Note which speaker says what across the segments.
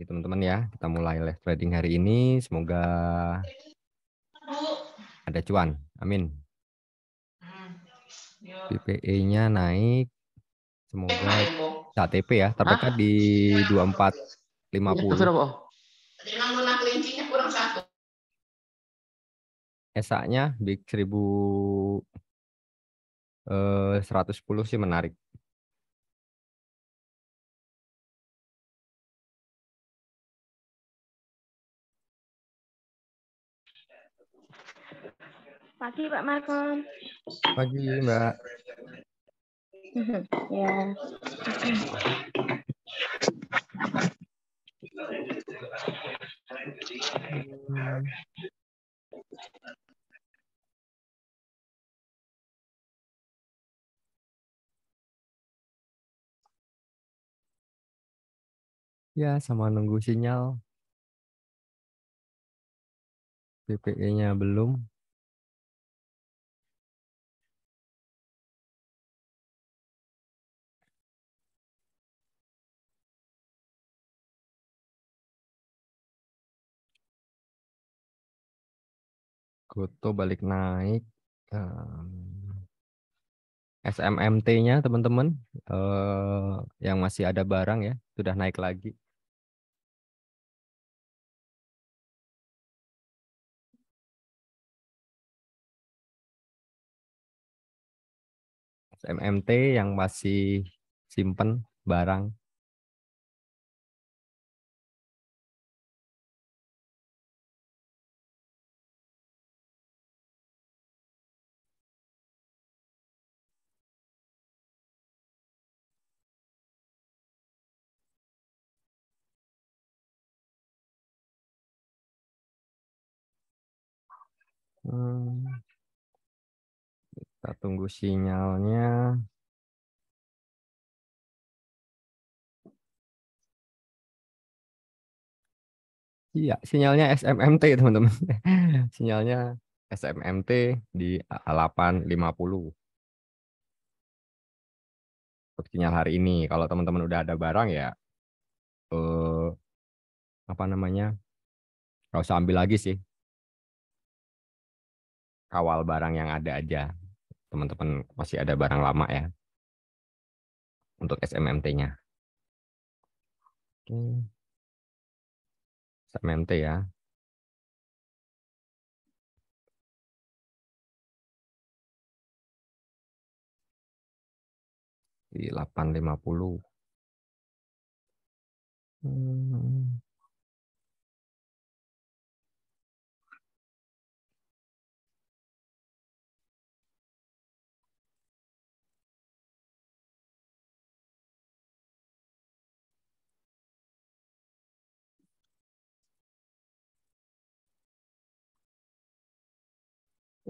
Speaker 1: pagi teman-teman ya. Kita mulai live trading hari ini. Semoga ada cuan. Amin. PPE-nya naik. Semoga KTP ya, TPK di 2450. Esaknya Big 1000
Speaker 2: eh, 110 sih menarik. Pagi Pak Markom. Pagi Mbak. ya. Ya, sama nunggu sinyal. PPE-nya belum.
Speaker 1: Goto balik naik. Um, SMMT-nya teman-teman uh, yang masih ada barang ya sudah naik lagi.
Speaker 2: SMMT yang masih simpen barang Hmm. Kita tunggu sinyalnya.
Speaker 1: Iya, sinyalnya SMMT, teman-teman. sinyalnya SMMT di 850 untuk sinyal hari ini. Kalau teman-teman udah ada
Speaker 2: barang ya, eh, apa namanya, nggak usah ambil lagi sih kawal barang yang ada aja. Teman-teman masih ada barang lama ya untuk SMMT-nya. Oke. SMMT ya. Di 850. Hmm.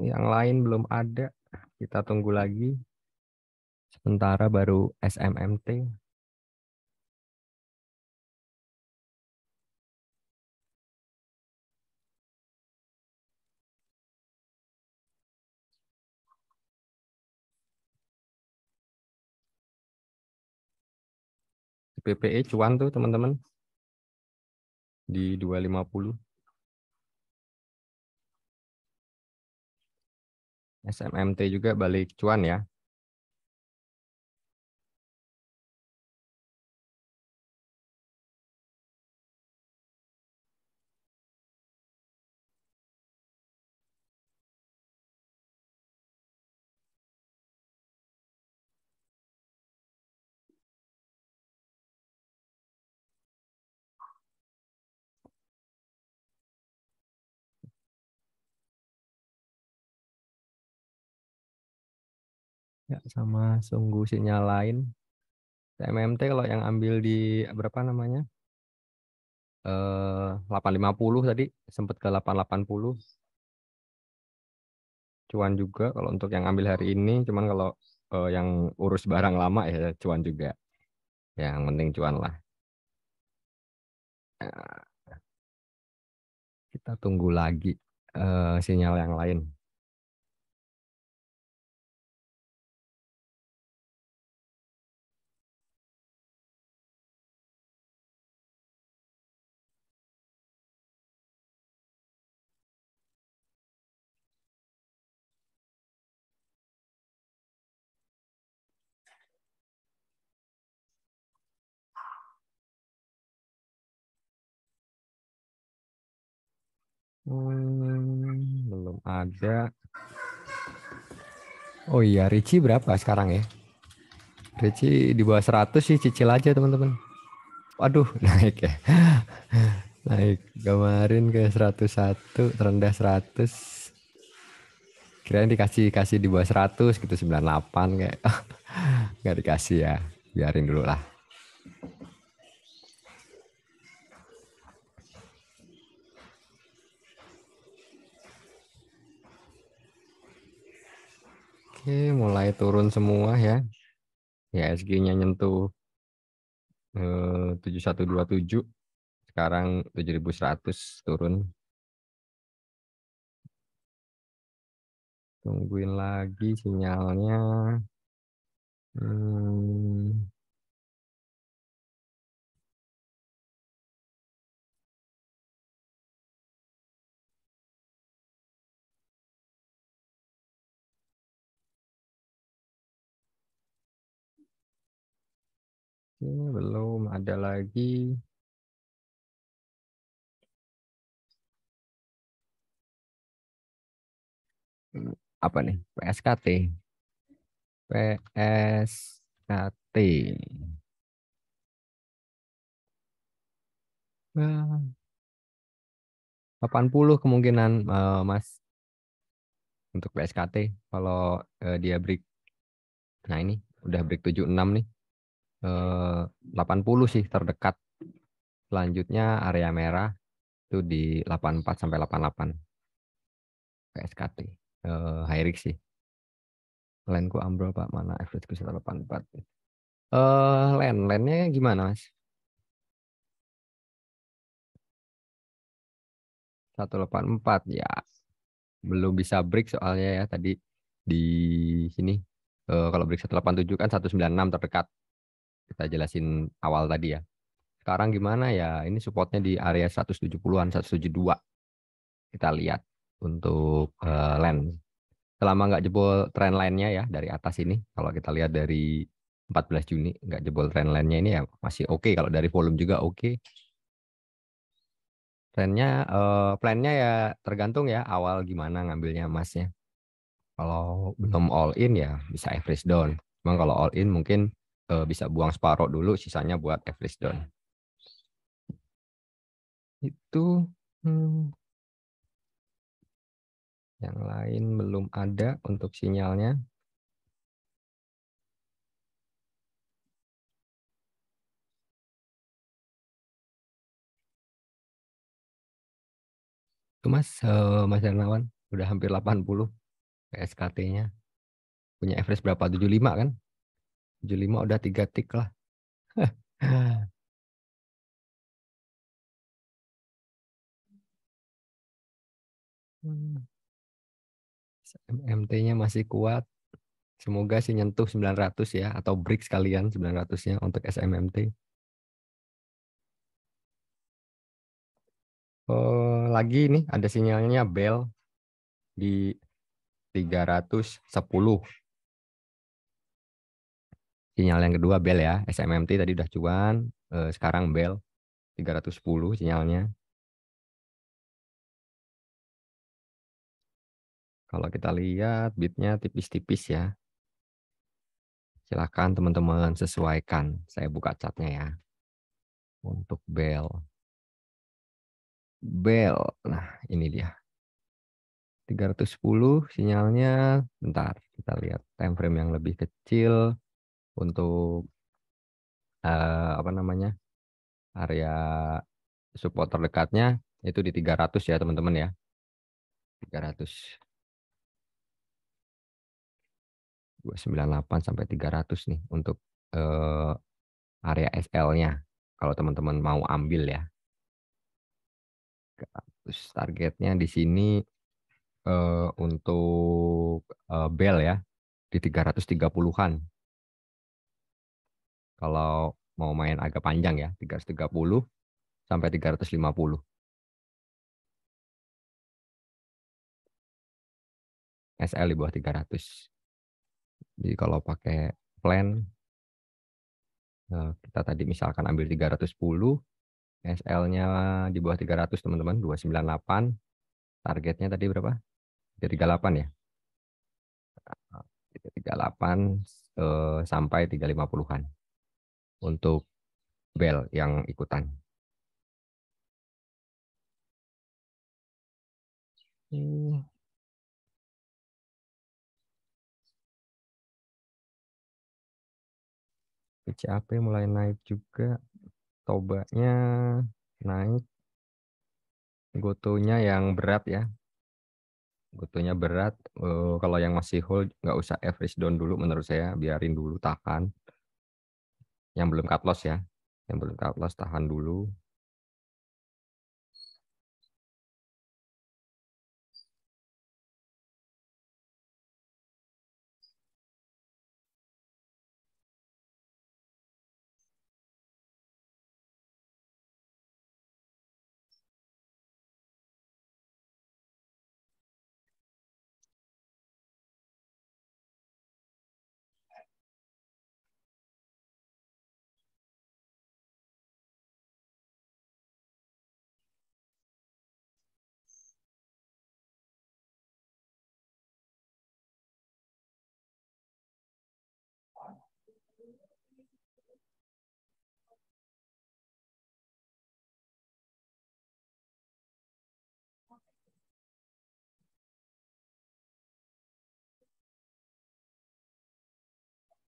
Speaker 2: Yang lain belum ada. Kita tunggu lagi. Sementara baru SMMT. PPE cuan tuh teman-teman di 250 SMMT juga balik cuan ya.
Speaker 1: sama sungguh sinyal lain. TMMT kalau yang ambil di berapa namanya? Eh, 850 tadi sempat ke 880. Cuan juga kalau untuk yang ambil hari ini, cuman kalau uh, yang urus barang lama ya cuan juga. Ya, yang penting cuan lah.
Speaker 2: Nah, kita tunggu lagi uh, sinyal yang lain.
Speaker 1: Hmm, belum ada. Oh iya, Ricci berapa sekarang ya? Ricci di bawah 100 sih cicil aja teman-teman. Waduh, naik ya. naik kemarin ke 101, terendah 100. Kirain dikasih kasih di bawah 100 gitu 98 kayak. Nggak dikasih ya. Biarin dulu lah. Oke, mulai turun semua ya. Ya, SG-nya nyentuh eh, 7127. Sekarang 7100 turun. Tungguin lagi
Speaker 2: sinyalnya. Hmm. Oke, belum ada lagi. Hmm, apa nih? PSKT. PSKT. Nah,
Speaker 1: 80 kemungkinan uh, Mas untuk PSKT kalau uh, dia break. Nah, ini udah break 76 nih. 80 eh, sih terdekat. Selanjutnya area merah itu di 84 sampai 88 PSKT eh, high sih. Lenku ambrol Pak, mana average ku 84. Eh len, lennya gimana, Mas? 184 ya. Belum bisa break soalnya ya tadi di sini uh, kalau break 187 kan 196 terdekat kita jelasin awal tadi ya. Sekarang gimana ya? Ini supportnya di area 170-an, 172. Kita lihat untuk uh, eh, land. Selama nggak jebol trend line-nya ya dari atas ini. Kalau kita lihat dari 14 Juni nggak jebol trend line-nya ini ya masih oke. Okay. Kalau dari volume juga oke. Okay. Trendnya, uh, eh, plan ya tergantung ya awal gimana ngambilnya emasnya. Kalau belum all in ya bisa average down. Cuman kalau all in mungkin uh, bisa buang separuh dulu, sisanya buat average down.
Speaker 2: Itu hmm, yang lain belum ada untuk sinyalnya.
Speaker 1: Itu Mas, uh, Mas Hernawan, udah hampir 80 PSKT-nya. Punya average berapa? 75 kan? 75 udah 3 tik lah. MMT-nya masih kuat. Semoga sih nyentuh 900 ya atau break sekalian 900-nya untuk SMMT.
Speaker 2: Oh, eh, lagi nih ada
Speaker 1: sinyalnya bell di 310 Sinyal yang kedua bel ya, SMMT tadi udah cuan,
Speaker 2: eh, sekarang bel 310 sinyalnya. Kalau kita lihat bitnya tipis-tipis ya. Silahkan teman-teman sesuaikan. Saya buka catnya ya. Untuk bel. Bel. Nah ini
Speaker 1: dia. 310 sinyalnya. Bentar kita lihat time frame yang lebih kecil untuk uh, apa namanya area support terdekatnya itu di 300 ya teman-teman
Speaker 2: ya 300
Speaker 1: 298 sampai 300 nih untuk uh, area SL-nya kalau teman-teman mau ambil ya 300 targetnya di sini uh, untuk uh, bel ya di 330-an kalau mau main agak panjang ya 330 sampai 350.
Speaker 2: SL di bawah 300.
Speaker 1: Jadi kalau pakai plan eh, kita tadi misalkan ambil 310 SL-nya di bawah 300 teman-teman 298 targetnya tadi berapa 338 ya 38 eh, sampai 350-an untuk
Speaker 2: Bel yang ikutan. PCAP mulai naik juga.
Speaker 1: Tobanya naik. Gotonya yang berat ya. Gotonya berat. Uh, kalau yang masih hold nggak usah average down dulu menurut saya. Biarin dulu tahan yang belum cut loss ya yang
Speaker 2: belum cut loss tahan dulu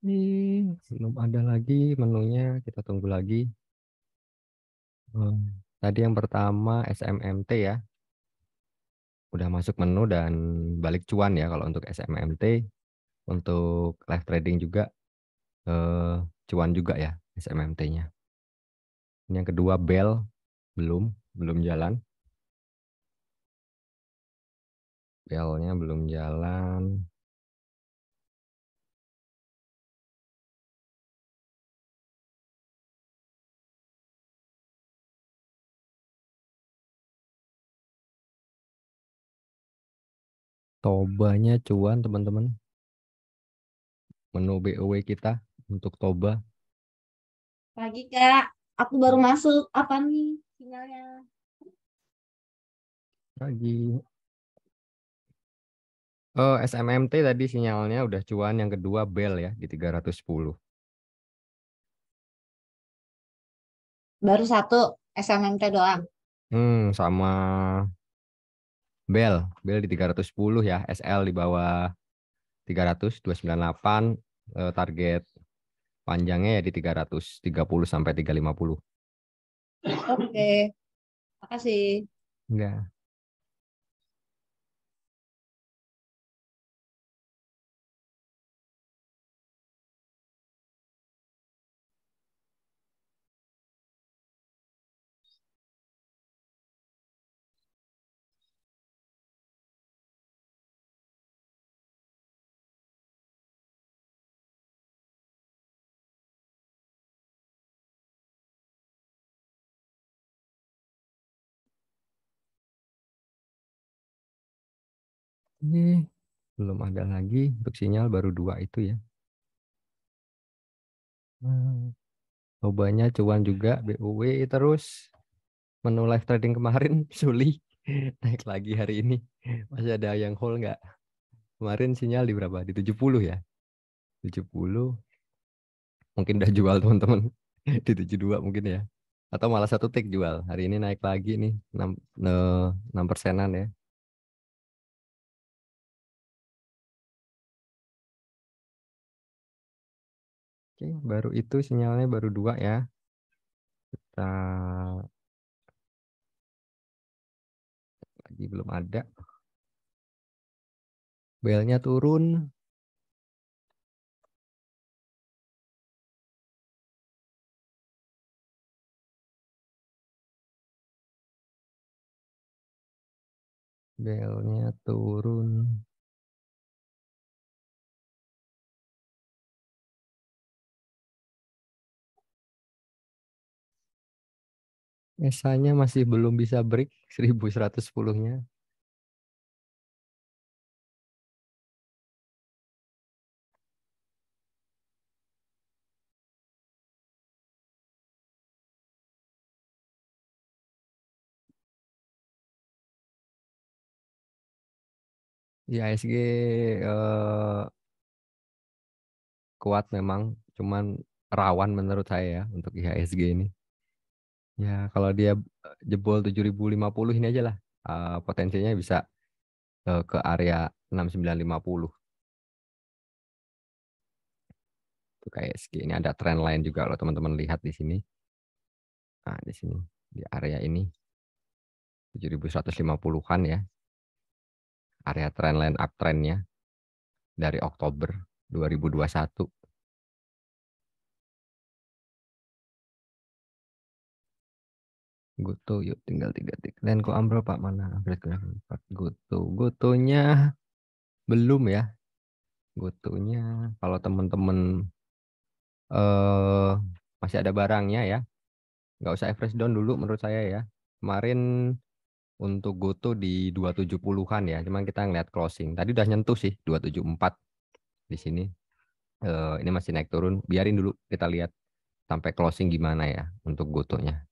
Speaker 2: Hmm,
Speaker 1: belum ada lagi menunya, kita tunggu lagi. Hmm, tadi yang pertama SMMT ya. Udah masuk menu dan balik cuan ya kalau untuk SMMT. Untuk live trading juga eh, cuan juga ya SMMT-nya. Ini Yang kedua Bell belum, belum jalan.
Speaker 2: Bellnya belum jalan. Tobanya cuan teman-teman.
Speaker 1: Menu BOW kita untuk Toba.
Speaker 2: Pagi Kak, aku baru masuk. Apa nih sinyalnya?
Speaker 1: Pagi. Oh, SMMT tadi sinyalnya udah cuan.
Speaker 2: Yang kedua bel ya di 310. Baru satu SMMT doang.
Speaker 1: Hmm, sama Bel, Bel di 310 ya, SL di bawah 300 298 eh, target panjangnya ya di 330 sampai 350. Oke.
Speaker 2: Okay. Makasih. Enggak. Iya. ini belum ada lagi untuk sinyal baru dua
Speaker 1: itu ya. Cobanya hmm. cuan juga BOW terus menu live trading kemarin Suli naik lagi hari ini. Masih ada yang hold nggak? Kemarin sinyal di berapa? Di 70 ya. 70. Mungkin udah jual teman-teman. di 72 mungkin ya. Atau malah satu tick jual. Hari ini naik lagi nih 6 6 eh, persenan
Speaker 2: ya. Oke, baru itu sinyalnya baru dua ya. Kita lagi belum ada. Belnya turun. Belnya turun. Esanya masih belum bisa break 1110-nya.
Speaker 1: Ya, SG eh, kuat memang, cuman rawan menurut saya ya untuk IHSG ini. Ya, kalau dia eh, jebol 7050 ini aja lah. Uh, potensinya bisa uh, ke area 6950. Itu kayak segini ada trend lain juga kalau teman-teman lihat di sini. Nah, di sini di area ini 7150-an ya.
Speaker 2: Area trend line uptrendnya dari Oktober 2021
Speaker 1: Goto yuk tinggal tiga tik. Dan kok ambrol Pak mana? Upgrade ke empat. Goto. Gotonya belum ya. Gotonya kalau temen-temen eh uh, masih ada barangnya ya. Nggak usah refresh down dulu menurut saya ya. Kemarin untuk Goto di 270-an ya. Cuman kita ngeliat closing. Tadi udah nyentuh sih 274 di sini. Uh, ini masih naik turun. Biarin dulu kita lihat sampai closing gimana ya
Speaker 2: untuk gotonya.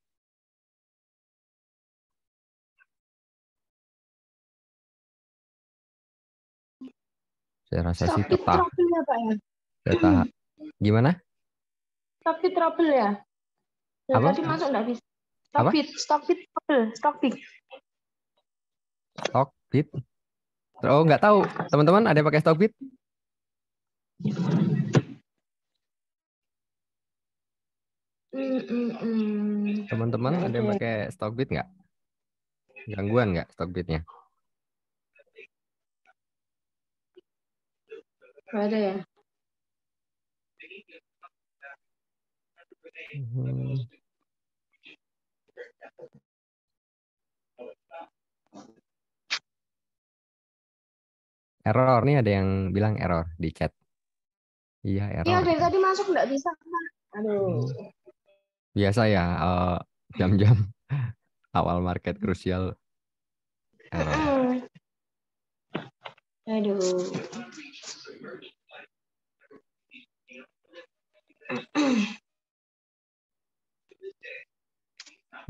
Speaker 2: Saya rasa Sakit sih tetap. ya, Pak ya?
Speaker 1: Tetap. Gimana?
Speaker 2: Stock fit trouble ya?
Speaker 1: Dari ya, Apa? Tadi masuk nggak
Speaker 2: bisa. Stock Apa? fit, stop fit trouble, stock fit.
Speaker 1: Stock fit. Oh, nggak tahu. Teman-teman ada yang pakai stock fit?
Speaker 2: Mm, mm, mm. Teman-teman ada yang pakai
Speaker 1: stock fit nggak? Gangguan nggak stock
Speaker 2: Gak ada ya? Hmm.
Speaker 1: Error nih ada yang bilang error di chat. Iya error. Iya dari
Speaker 2: tadi masuk nggak bisa. Aduh. Hmm.
Speaker 1: Biasa ya eh, jam-jam uh, awal market krusial.
Speaker 2: Error. Aduh.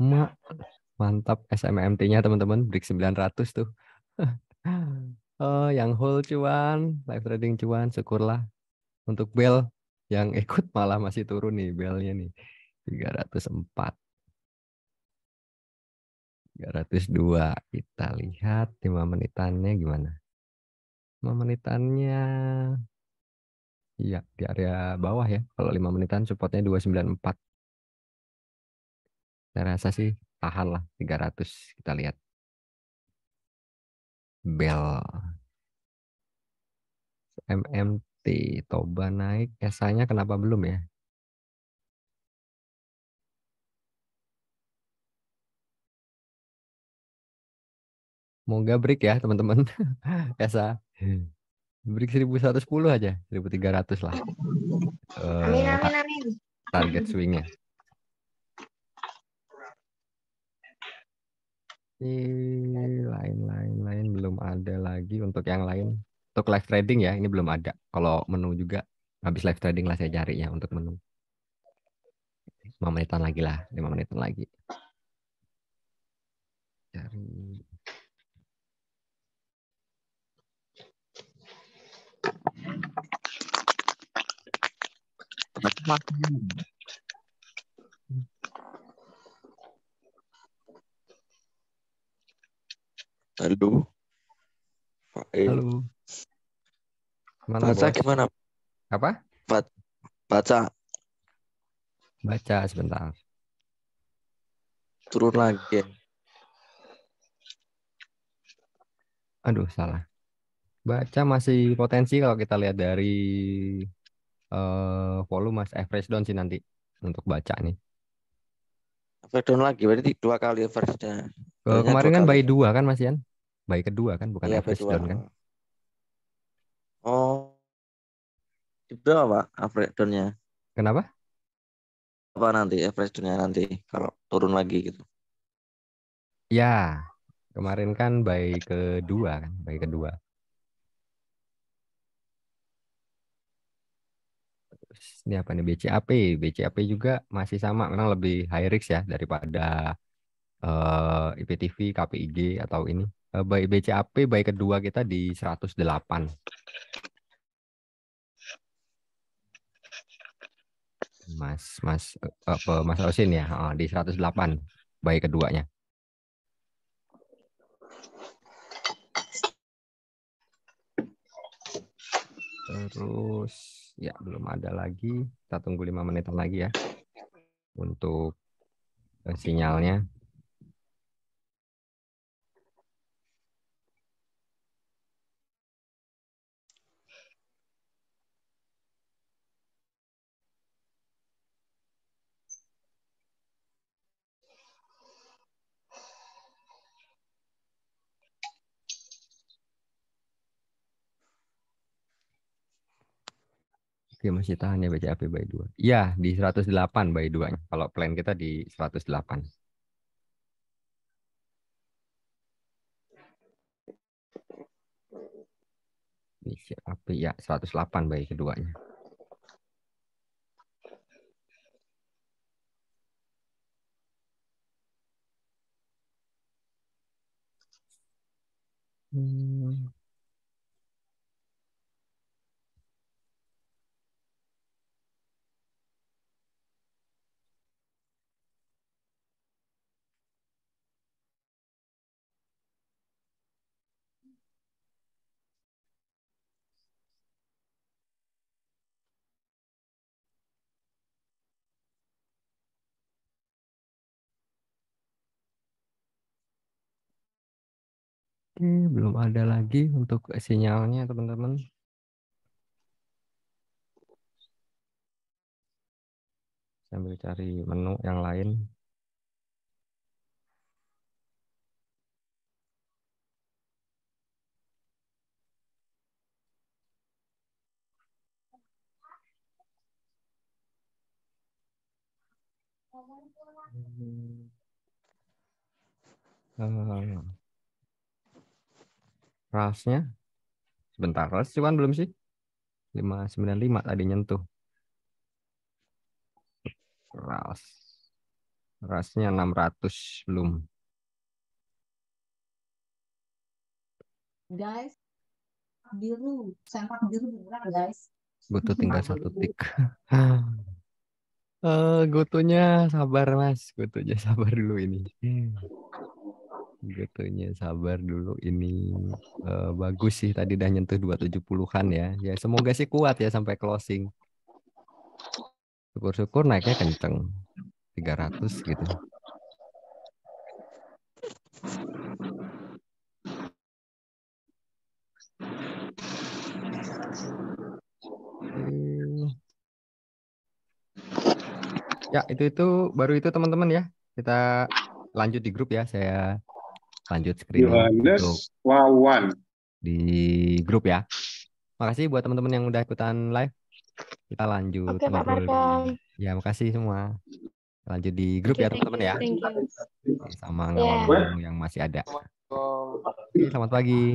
Speaker 1: Mak, mantap SMMT-nya teman-teman, break 900 tuh. oh, yang whole cuan, live trading cuan, syukurlah. Untuk bell yang ikut malah masih turun nih belnya nih. 304. 302. Kita lihat 5 menitannya gimana. 5 menitannya Iya, di area bawah ya. Kalau 5 menitan supportnya 294. Saya rasa sih tahan lah 300 kita lihat.
Speaker 2: bell MMT Toba naik, Esanya kenapa belum ya?
Speaker 1: Moga break ya teman-teman. Esa. Beri 1110 aja, 1300 lah. Eh, amin, uh, amin,
Speaker 2: amin. Target
Speaker 1: swingnya. lain lain lain belum ada lagi untuk yang lain untuk live trading ya ini belum ada kalau menu juga habis live trading lah saya cari ya untuk menu 5 menitan lagi lah 5 menitan lagi cari
Speaker 2: makmum. Halo.
Speaker 1: E. Halo. Mana baca bos? gimana? Apa? Baca. Baca sebentar. Turun lagi. Aduh, salah. Baca masih potensi kalau kita lihat dari uh, volume Mas average down sih nanti untuk baca nih. Average down lagi berarti dua kali average down. Uh, eh, kemarin kan kali. Ya. dua kan Mas Yan? Bayi kedua kan bukan ya, average down kan? Oh. Di berapa Pak average downnya Kenapa? Apa nanti average downnya nanti kalau turun lagi gitu? Ya, kemarin kan baik kedua kan, by kedua. ini apa nih BCAP BCAP juga masih sama memang lebih high risk ya daripada uh, eh, IPTV KPIG atau ini uh, baik BCAP baik kedua kita di 108 Mas Mas uh, Mas Osin ya uh, di 108 baik keduanya terus Ya, belum ada lagi. Kita tunggu lima menit lagi ya untuk eh, sinyalnya. dia masih tahan ya BCAP by 2. Iya, di 108 by 2 -nya. Kalau plan kita di 108. BCAP ya 108 by keduanya.
Speaker 2: Hmm.
Speaker 1: Oke, belum ada lagi untuk sinyalnya teman-teman. Sambil cari menu yang lain. Hmm. Uh. Rasnya sebentar. Ras cuman belum sih? 595 tadi nyentuh. Ras. Rasnya 600 belum. Guys, biru, sempak biru murah guys. Butuh tinggal satu tik. Eh, Uh, gutunya sabar mas, gutunya sabar dulu ini ya sabar dulu ini uh, bagus sih tadi udah nyentuh 270-an ya. Ya semoga sih kuat ya sampai closing. Syukur-syukur naiknya kenceng. 300 gitu. Ya, itu itu baru itu teman-teman ya. Kita lanjut di grup ya. Saya lanjut screen Yohanes Wawan di grup ya. Makasih buat teman-teman yang udah ikutan live. Kita lanjut Oke, Pak Ya, makasih semua. Lanjut di grup okay, ya teman-teman ya. Sama yeah. yang masih ada. selamat
Speaker 2: pagi.